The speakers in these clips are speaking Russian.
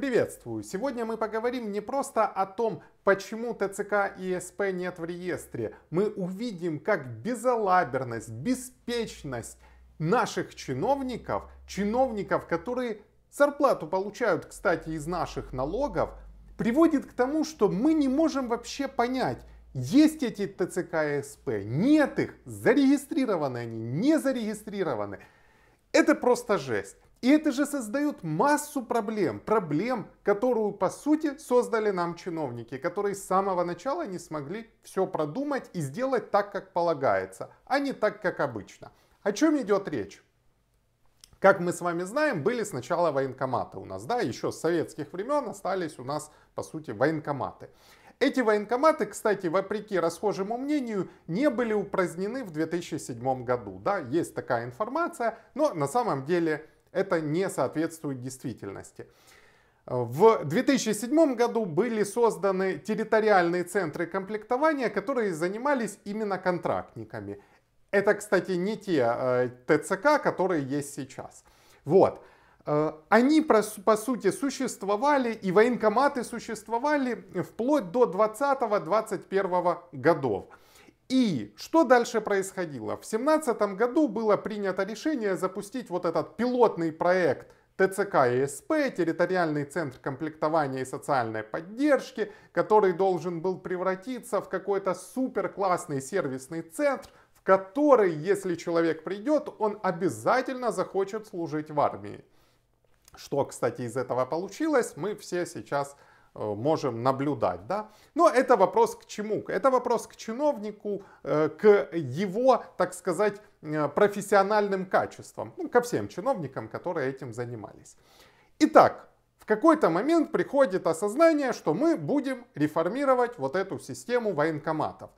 Приветствую! Сегодня мы поговорим не просто о том, почему ТЦК и СП нет в реестре. Мы увидим, как безалаберность, беспечность наших чиновников, чиновников, которые зарплату получают, кстати, из наших налогов, приводит к тому, что мы не можем вообще понять, есть эти ТЦК и СП, нет их, зарегистрированы они, не зарегистрированы. Это просто жесть. И это же создает массу проблем, проблем, которую по сути создали нам чиновники, которые с самого начала не смогли все продумать и сделать так, как полагается, а не так, как обычно. О чем идет речь? Как мы с вами знаем, были сначала военкоматы у нас, да, еще с советских времен остались у нас, по сути, военкоматы. Эти военкоматы, кстати, вопреки расхожему мнению, не были упразднены в 2007 году, да, есть такая информация, но на самом деле это не соответствует действительности. В 2007 году были созданы территориальные центры комплектования, которые занимались именно контрактниками. Это, кстати, не те э, ТЦК, которые есть сейчас. Вот. Э, они, по, по сути, существовали, и военкоматы существовали вплоть до 20-21 годов. И что дальше происходило? В 2017 году было принято решение запустить вот этот пилотный проект ТЦК и СП, территориальный центр комплектования и социальной поддержки, который должен был превратиться в какой-то супер классный сервисный центр, в который, если человек придет, он обязательно захочет служить в армии. Что, кстати, из этого получилось, мы все сейчас Э, можем наблюдать. Да? Но это вопрос к чему? Это вопрос к чиновнику, э, к его, так сказать, э, профессиональным качествам. Ну, ко всем чиновникам, которые этим занимались. Итак, в какой-то момент приходит осознание, что мы будем реформировать вот эту систему военкоматов.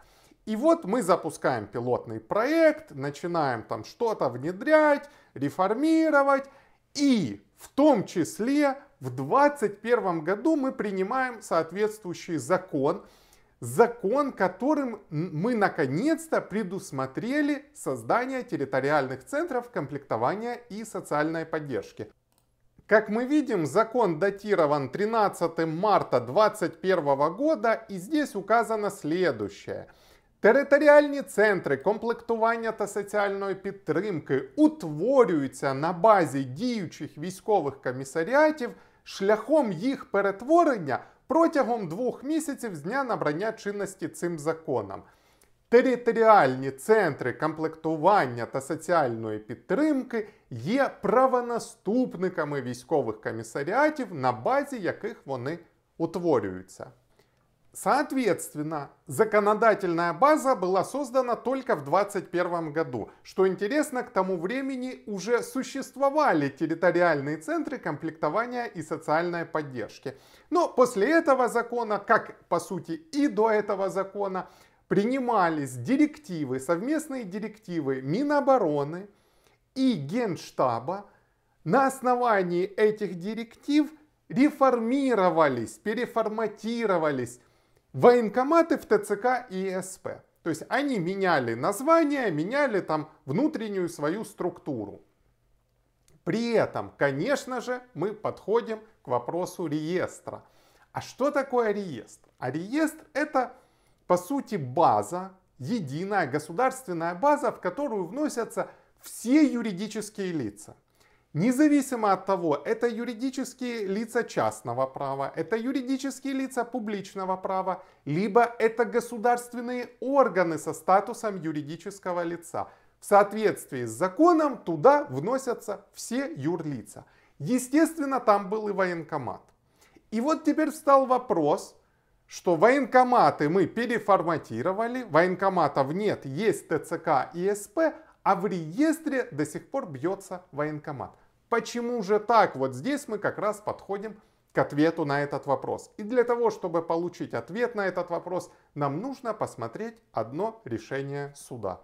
И вот мы запускаем пилотный проект, начинаем там что-то внедрять, реформировать. И в том числе в 2021 году мы принимаем соответствующий закон, закон, которым мы наконец-то предусмотрели создание территориальных центров комплектования и социальной поддержки. Как мы видим, закон датирован 13 марта 2021 года и здесь указано следующее. Територіальні центри комплектування та соціальної підтримки утворюються на базі діючих військових комісаріатів шляхом їх перетворення протягом двох місяців з дня набрання чинності цим законом. Територіальні центри комплектування та соціальної підтримки є правонаступниками військових комісаріатів, на базі яких вони утворюються. Соответственно, законодательная база была создана только в 2021 году. Что интересно, к тому времени уже существовали территориальные центры комплектования и социальной поддержки. Но после этого закона, как по сути и до этого закона, принимались директивы, совместные директивы Минобороны и Генштаба. На основании этих директив реформировались, переформатировались военкоматы в ТЦК и СП. То есть они меняли название, меняли там внутреннюю свою структуру. При этом, конечно же, мы подходим к вопросу реестра. А что такое реестр? А реестр это, по сути, база, единая государственная база, в которую вносятся все юридические лица. Независимо от того, это юридические лица частного права, это юридические лица публичного права, либо это государственные органы со статусом юридического лица. В соответствии с законом туда вносятся все юрлица. Естественно, там был и военкомат. И вот теперь встал вопрос, что военкоматы мы переформатировали, военкоматов нет, есть ТЦК и СП, а в реестре до сих пор бьется военкомат. Почему же так? Вот здесь мы как раз подходим к ответу на этот вопрос. И для того, чтобы получить ответ на этот вопрос, нам нужно посмотреть одно решение суда.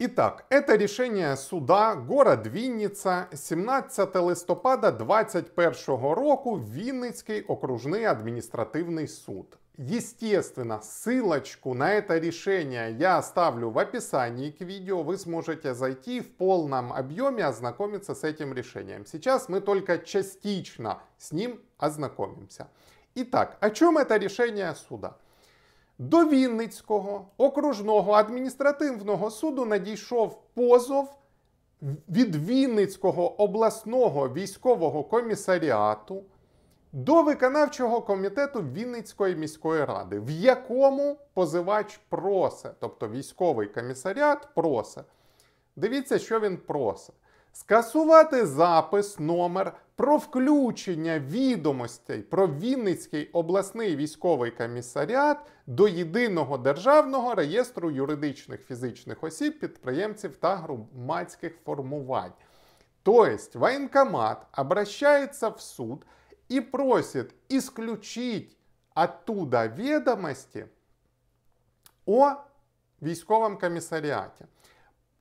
Итак, это решение суда город Винница, 17 листопада 2021 року Винницкий окружный административный суд. Естественно, ссылочку на это решение я оставлю в описании к видео. Вы сможете зайти в полном объеме ознакомиться с этим решением. Сейчас мы только частично с ним ознакомимся. Итак, о чем это решение суда? До Вінницького окружного адміністративного суду надійшов позов від Вінницького обласного військового комісаріату до виконавчого комітету Вінницької міської ради, в якому позивач просе, тобто військовий комісаріат просе. Дивіться, що він просе. Скасувати запис номер про включення відомостей про Вінницький обласний військовий комісаріат до єдиного державного реєстру юридичних фізичних осіб, підприємців та громадських формувань. Тобто воєнкомат обращається в суд и просит исключить оттуда ведомости о військовом комиссариате.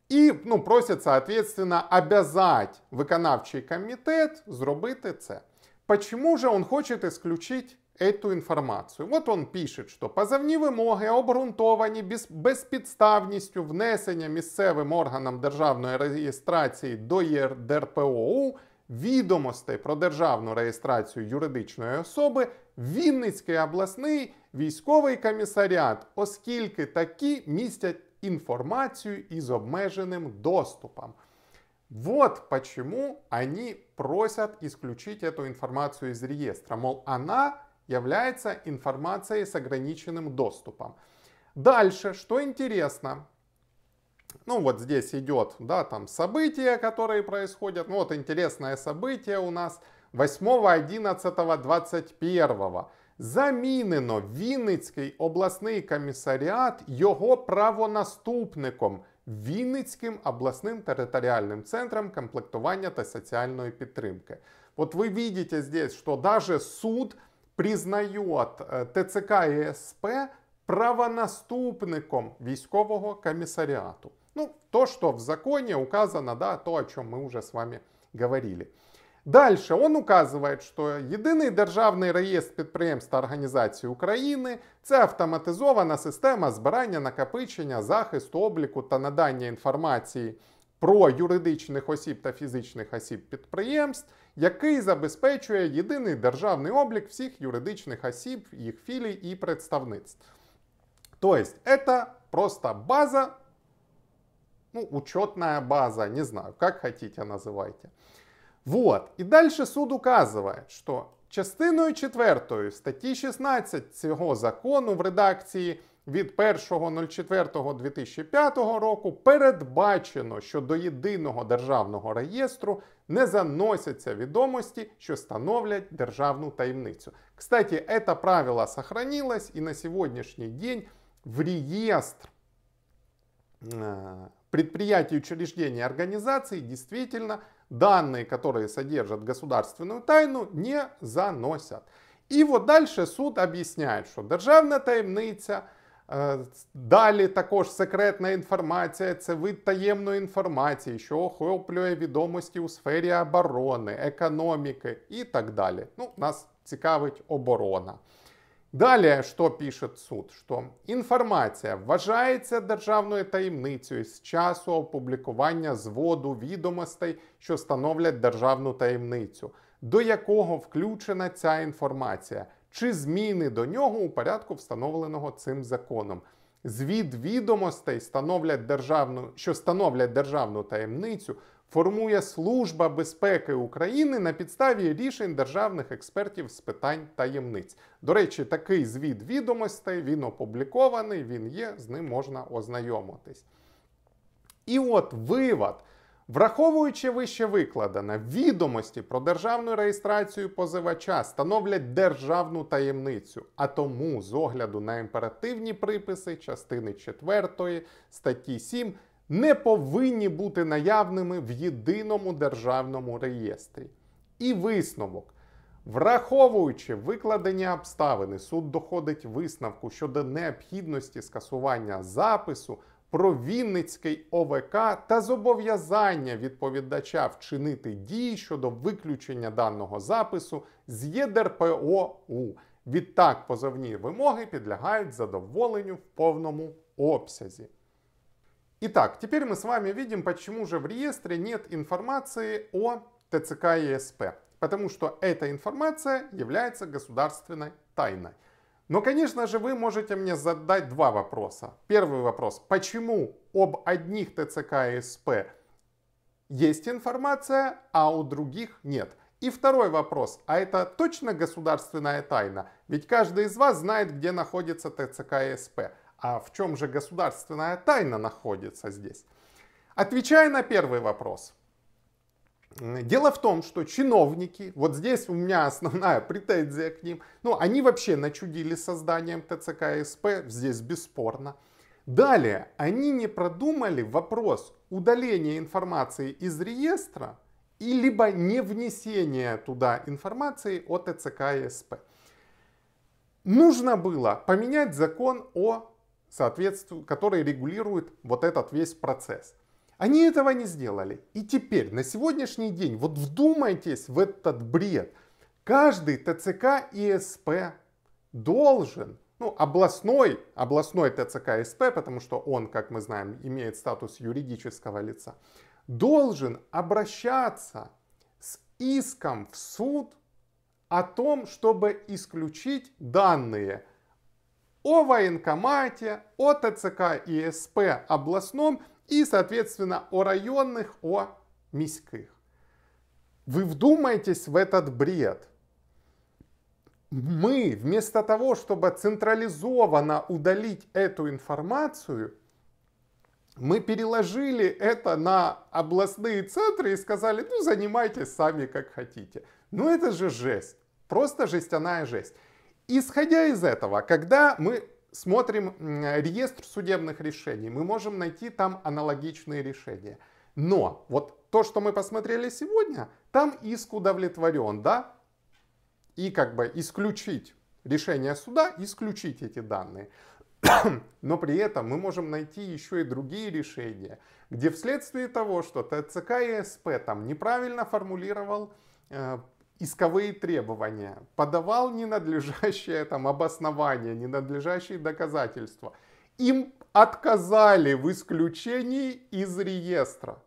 І ну, просять, соответственно, обязать виконавчий комітет зробити це. Почему же он хочет исключить эту информацию? Вот он пишет, что позовні вимоги обґрунтовані без, безпідставністю внесення місцевим органам державної реєстрації до е ДРПОУ відомостей про державну реєстрацію юридичної особи Вінницький обласний військовий комісаріат, оскільки такі містять информацию із с обмеженным доступом. Вот почему они просят исключить эту информацию из реестра. Мол, она является информацией с ограниченным доступом. Дальше, что интересно, ну вот здесь идет, да, там события, которые происходят. Ну вот интересное событие у нас 8, 11, 21. Замінено Вінницький обласний комісаріат його правонаступником Вінницьким обласним територіальним центром комплектування та соціальної підтримки. От ви бачите здесь, що даже суд признає ТЦК і СП правонаступником військового комісаріату. Ну, то, что в законе указано, да, то, о чем мы уже с вами говорили. Дальше он указывает, що єдиний державний реєстр підприємств та організацій України це автоматизована система збирання, накопичення, захисту, обліку та надання інформації про юридичних осіб та фізичних осіб підприємств, який забезпечує єдиний державний облік всіх юридичних осіб, їх філій і представництв. Тобто, це просто база ну, учетная база, не знаю, как хотите называйте. Вот. І далі суд указує, що частиною 4 статті 16 цього закону в редакції від 1.04.2005 року передбачено, що до єдиного державного реєстру не заносяться відомості, що становлять державну таємницю. Кстати, это правило сохранилось і на сьогоднішній день в реєстр э, предприятий, учреждений, организаций действительно данные, которые содержат государственную тайну, не заносят. И вот дальше суд об'ясняє, що державна таємниця, э, далі також секретна інформація, це вид таємної інформації, що охоплює відомості у сфері оборони, економіки і так далі. Ну, Нас цікавить оборона. Далі, що пише суд, що інформація вважається державною таємницею з часу опублікування зводу відомостей, що становлять державну таємницю, до якого включена ця інформація, чи зміни до нього у порядку, встановленого цим законом. Звід відомостей, становлять державну, що становлять державну таємницю, формує Служба безпеки України на підставі рішень державних експертів з питань таємниць. До речі, такий звіт відомостей він опублікований, він є, з ним можна ознайомитись. І от вивод. Враховуючи вище викладене, відомості про державну реєстрацію позивача становлять державну таємницю, а тому, з огляду на імперативні приписи частини 4 статті 7, не повинні бути наявними в єдиному державному реєстрі. І висновок. Враховуючи викладення обставини, суд доходить висновку щодо необхідності скасування запису про Вінницький ОВК та зобов'язання відповідача вчинити дії щодо виключення даного запису з ЄДРПОУ. Відтак позовні вимоги підлягають задоволенню в повному обсязі. Итак, теперь мы с вами видим, почему же в реестре нет информации о ТЦК и СП. Потому что эта информация является государственной тайной. Но, конечно же, вы можете мне задать два вопроса. Первый вопрос. Почему об одних ТЦК и СП есть информация, а у других нет? И второй вопрос. А это точно государственная тайна? Ведь каждый из вас знает, где находится ТЦК и СП. А в чем же государственная тайна находится здесь? Отвечая на первый вопрос. Дело в том, что чиновники, вот здесь у меня основная претензия к ним, ну, они вообще начудили созданием ТЦК СП, здесь бесспорно. Далее, они не продумали вопрос удаления информации из реестра и либо не внесения туда информации о ТЦК и СП. Нужно было поменять закон о соответствуют, который регулирует вот этот весь процесс. Они этого не сделали. И теперь, на сегодняшний день, вот вдумайтесь в этот бред. Каждый ТЦК ИСП должен, ну, областной, областной ТЦК ИСП, потому что он, как мы знаем, имеет статус юридического лица, должен обращаться с иском в суд о том, чтобы исключить данные – о военкомате, о ТЦК и СП областном и, соответственно, о районных, о міських. Вы вдумайтесь в этот бред. Мы, вместо того, чтобы централизованно удалить эту информацию, мы переложили это на областные центры и сказали, ну, занимайтесь сами как хотите. Ну, это же жесть. Просто жестяная жесть. Исходя из этого, когда мы смотрим реестр судебных решений, мы можем найти там аналогичные решения. Но вот то, что мы посмотрели сегодня, там иск удовлетворен, да? И как бы исключить решение суда, исключить эти данные. Но при этом мы можем найти еще и другие решения, где вследствие того, что ТЦК и СП там неправильно формулировал э, исковые требования, подавал ненадлежащее там обоснование, ненадлежащие доказательства. Им отказали в исключении из реестра.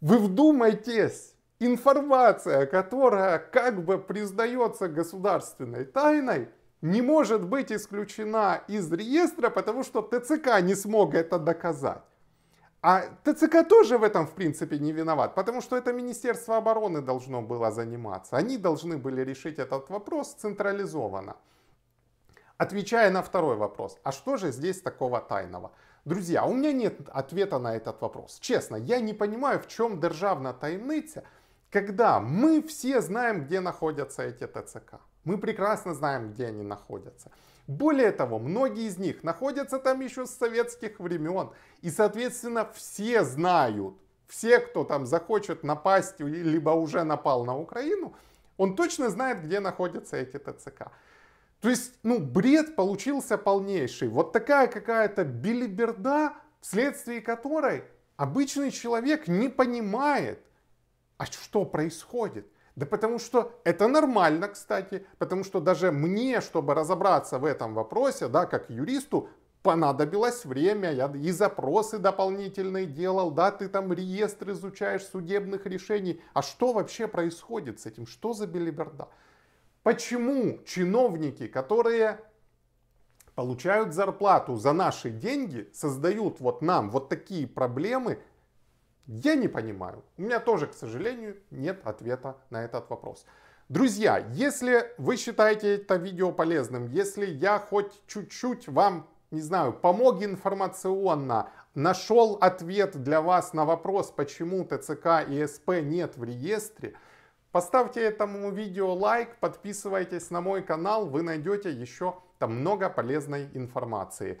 Вы вдумайтесь, информация, которая как бы признается государственной тайной, не может быть исключена из реестра, потому что ТЦК не смог это доказать. А ТЦК тоже в этом, в принципе, не виноват, потому что это Министерство обороны должно было заниматься. Они должны были решить этот вопрос централизованно. Отвечая на второй вопрос, а что же здесь такого тайного? Друзья, у меня нет ответа на этот вопрос. Честно, я не понимаю, в чем державная тайница, когда мы все знаем, где находятся эти ТЦК. Мы прекрасно знаем, где они находятся. Более того, многие из них находятся там еще с советских времен. И, соответственно, все знают, все, кто там захочет напасть, либо уже напал на Украину, он точно знает, где находятся эти ТЦК. То есть, ну, бред получился полнейший. Вот такая какая-то билиберда, вследствие которой обычный человек не понимает, а что происходит. Да потому что это нормально, кстати, потому что даже мне, чтобы разобраться в этом вопросе, да, как юристу, понадобилось время, я и запросы дополнительные делал, да, ты там реестр изучаешь судебных решений. А что вообще происходит с этим? Что за белиберда? Почему чиновники, которые получают зарплату за наши деньги, создают вот нам вот такие проблемы, я не понимаю. У меня тоже, к сожалению, нет ответа на этот вопрос. Друзья, если вы считаете это видео полезным, если я хоть чуть-чуть вам, не знаю, помог информационно, нашел ответ для вас на вопрос, почему ТЦК и СП нет в реестре, поставьте этому видео лайк, подписывайтесь на мой канал, вы найдете еще там много полезной информации.